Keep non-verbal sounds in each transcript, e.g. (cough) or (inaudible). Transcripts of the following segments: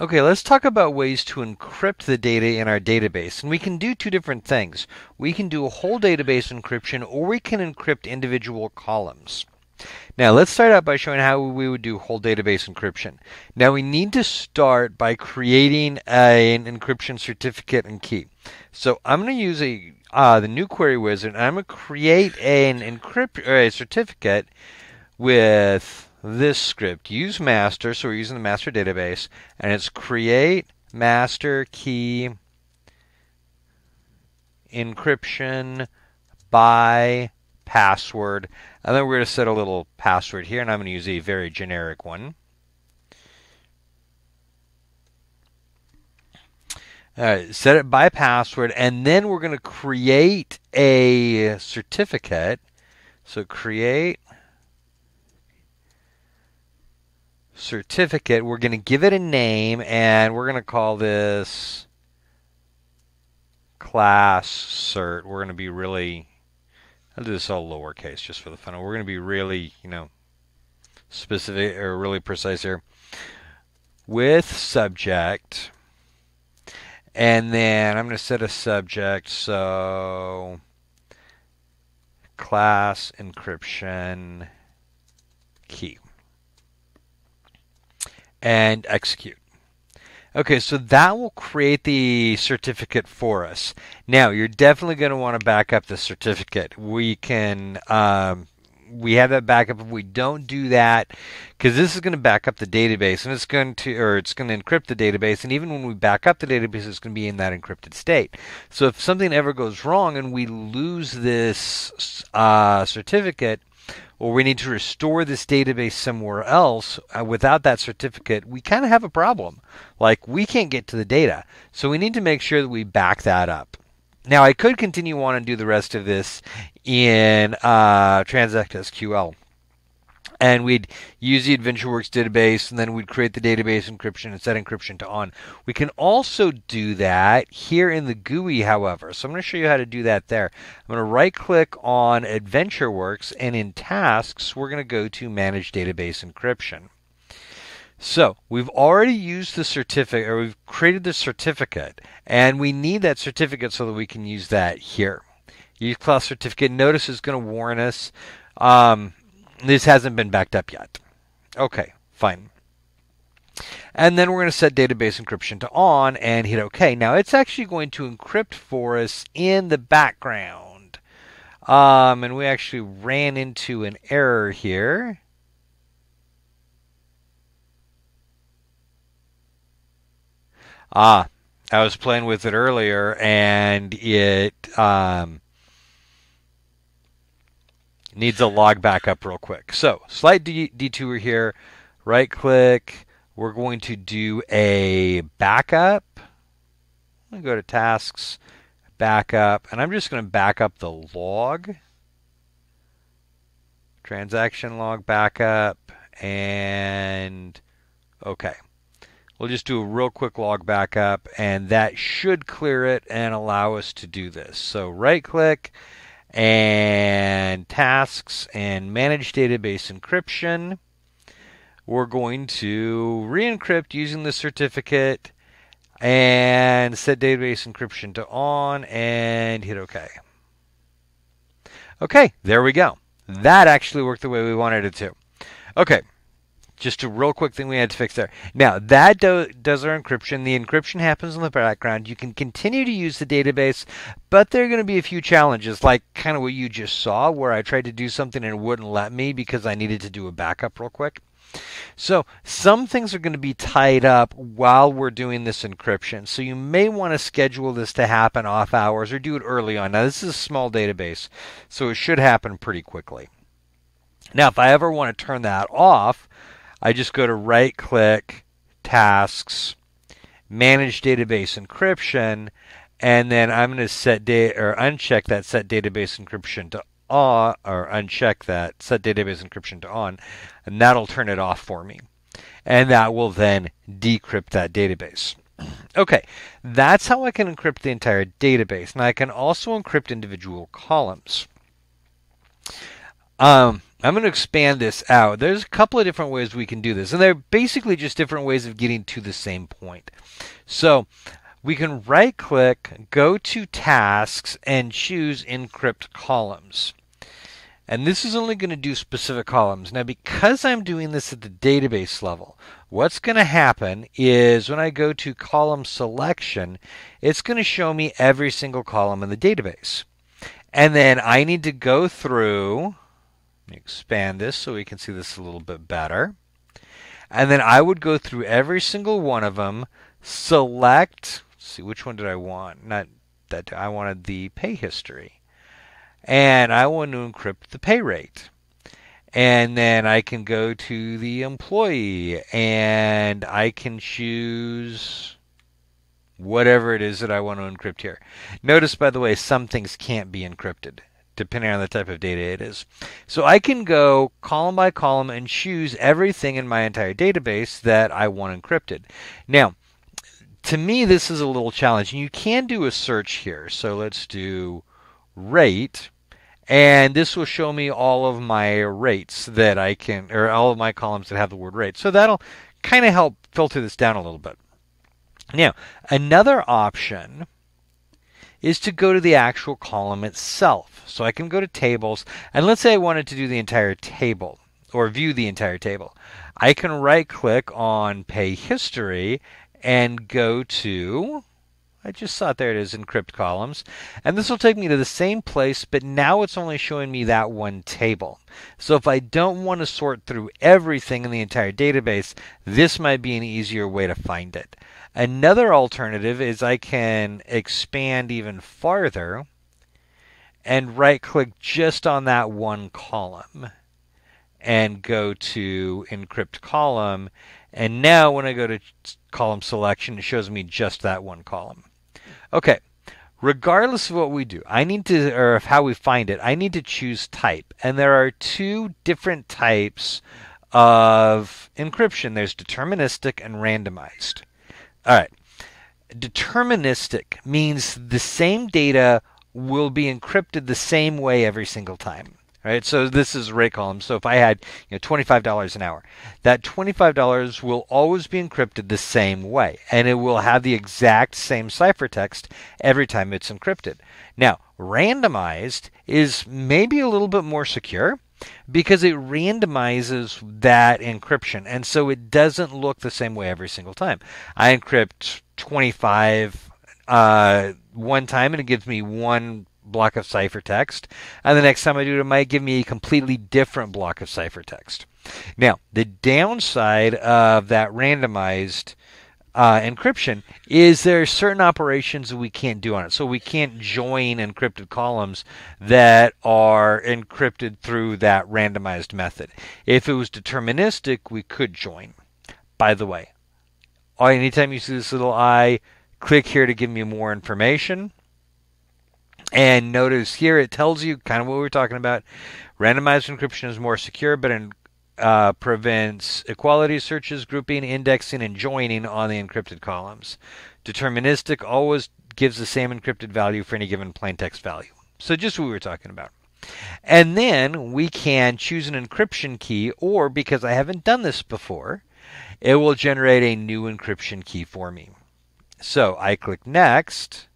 Okay, let's talk about ways to encrypt the data in our database. And we can do two different things. We can do a whole database encryption or we can encrypt individual columns. Now let's start out by showing how we would do whole database encryption. Now we need to start by creating a, an encryption certificate and key. So I'm going to use a uh, the new query wizard and I'm going to create an encrypt a certificate with this script. Use master, so we're using the master database, and it's create master key encryption by password. And then we're going to set a little password here, and I'm going to use a very generic one. All right, set it by password, and then we're going to create a certificate. So create certificate, we're going to give it a name and we're going to call this class cert. We're going to be really, I'll do this all lowercase just for the fun. We're going to be really, you know, specific or really precise here with subject. And then I'm going to set a subject. So class encryption key and execute. Okay, so that will create the certificate for us. Now, you're definitely going to want to back up the certificate. We can, um, we have that backup. If we don't do that, because this is going to back up the database, and it's going to, or it's going to encrypt the database, and even when we back up the database, it's going to be in that encrypted state. So if something ever goes wrong and we lose this uh, certificate, or we need to restore this database somewhere else uh, without that certificate, we kind of have a problem. Like we can't get to the data. So we need to make sure that we back that up. Now I could continue on and do the rest of this in uh, SQL and we'd use the AdventureWorks database, and then we'd create the database encryption and set encryption to on. We can also do that here in the GUI, however. So I'm going to show you how to do that there. I'm going to right click on AdventureWorks, and in Tasks, we're going to go to Manage Database Encryption. So we've already used the certificate, or we've created the certificate, and we need that certificate so that we can use that here. Use class certificate. Notice is going to warn us. Um, this hasn't been backed up yet. Okay, fine. And then we're going to set database encryption to on and hit OK. Now it's actually going to encrypt for us in the background. Um, and we actually ran into an error here. Ah, I was playing with it earlier and it um, needs a log backup real quick. So, slight de- detour here. Right click. We're going to do a backup. I'm going to go to tasks, backup, and I'm just going to back up the log. Transaction log backup, and okay. We'll just do a real quick log backup, and that should clear it and allow us to do this. So, right click and tasks and manage database encryption. We're going to re-encrypt using the certificate and set database encryption to on and hit OK. Okay, there we go. That actually worked the way we wanted it to. Okay just a real quick thing we had to fix there. Now, that do- does our encryption. The encryption happens in the background. You can continue to use the database, but there are going to be a few challenges, like kind of what you just saw, where I tried to do something and it wouldn't let me because I needed to do a backup real quick. So, some things are going to be tied up while we're doing this encryption. So, you may want to schedule this to happen off hours or do it early on. Now, this is a small database, so it should happen pretty quickly. Now, if I ever want to turn that off, I just go to right click, tasks, manage database encryption, and then I'm going to set data or uncheck that set database encryption to on or uncheck that set database encryption to on, and that'll turn it off for me. And that will then decrypt that database. (clears throat) Okay, that's how I can encrypt the entire database. Now I can also encrypt individual columns. Um, I'm going to expand this out. There's a couple of different ways we can do this, and they're basically just different ways of getting to the same point. So we can right click, go to tasks, and choose encrypt columns. And this is only going to do specific columns. Now, because I'm doing this at the database level, what's going to happen is when I go to column selection, it's going to show me every single column in the database. And then I need to go through expand this so we can see this a little bit better. And then I would go through every single one of them, select, see which one did I want? Not that I wanted the pay history. And I want to encrypt the pay rate. And then I can go to the employee and I can choose whatever it is that I want to encrypt here. Notice, by the way, some things can't be encrypted depending on the type of data it is. So I can go column by column and choose everything in my entire database that I want encrypted. Now, to me, this is a little challenging. You can do a search here. So let's do rate. And this will show me all of my rates that I can, or all of my columns that have the word rate. So that'll kind of help filter this down a little bit. Now, another option is to go to the actual column itself. So I can go to tables, and let's say I wanted to do the entire table or view the entire table. I can right click on pay history and go to I just saw it. There it is in crypt columns. And this will take me to the same place, but now it's only showing me that one table. So if I don't want to sort through everything in the entire database, this might be an easier way to find it. Another alternative is I can expand even farther and right click just on that one column and go to encrypt column and now when I go to column selection it shows me just that one column Okay. Regardless of what we do, I need to, or of how we find it, I need to choose type. And there are two different types of encryption there's deterministic and randomized. All right. Deterministic means the same data will be encrypted the same way every single time right? So this is rate column. So if I had you know, $25 an hour, that $25 will always be encrypted the same way, and it will have the exact same ciphertext every time it's encrypted. Now, randomized is maybe a little bit more secure because it randomizes that encryption, and so it doesn't look the same way every single time. I encrypt 25 uh, one time, and it gives me one block of ciphertext, and the next time I do it, it might give me a completely different block of ciphertext. Now, the downside of that randomized uh, encryption is there are certain operations that we can't do on it. So we can't join encrypted columns that are encrypted through that randomized method. If it was deterministic, we could join. By the way, anytime you see this little eye, click here to give me more information. And notice here it tells you kind of what we were talking about. Randomized encryption is more secure, but in, uh, prevents equality searches, grouping, indexing, and joining on the encrypted columns. Deterministic always gives the same encrypted value for any given plaintext value. So just what we were talking about. And then we can choose an encryption key, or because I haven't done this before, it will generate a new encryption key for me. So I click Next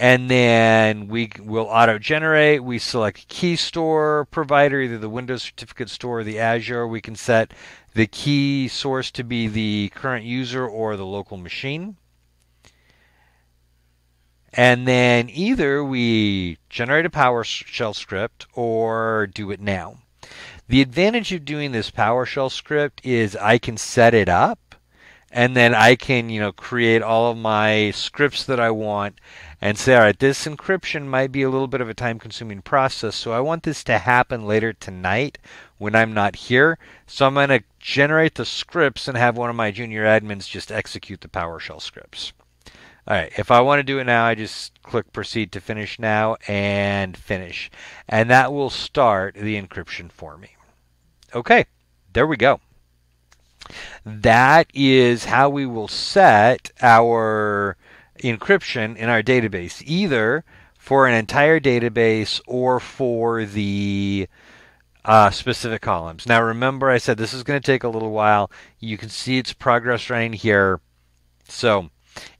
and then we will auto generate. We select key store provider, either the Windows certificate store or the Azure. We can set the key source to be the current user or the local machine. And then either we generate a PowerShell script or do it now. The advantage of doing this PowerShell script is I can set it up and then I can, you know, create all of my scripts that I want and say, all right, this encryption might be a little bit of a time consuming process, so I want this to happen later tonight when I'm not here. So I'm going to generate the scripts and have one of my junior admins just execute the PowerShell scripts. All right, if I want to do it now, I just click proceed to finish now and finish. And that will start the encryption for me. Okay, there we go. That is how we will set our encryption in our database, either for an entire database or for the uh, specific columns. Now, remember, I said this is going to take a little while. You can see its progress right here. So,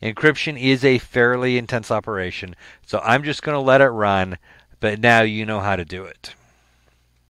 encryption is a fairly intense operation. So, I'm just going to let it run, but now you know how to do it.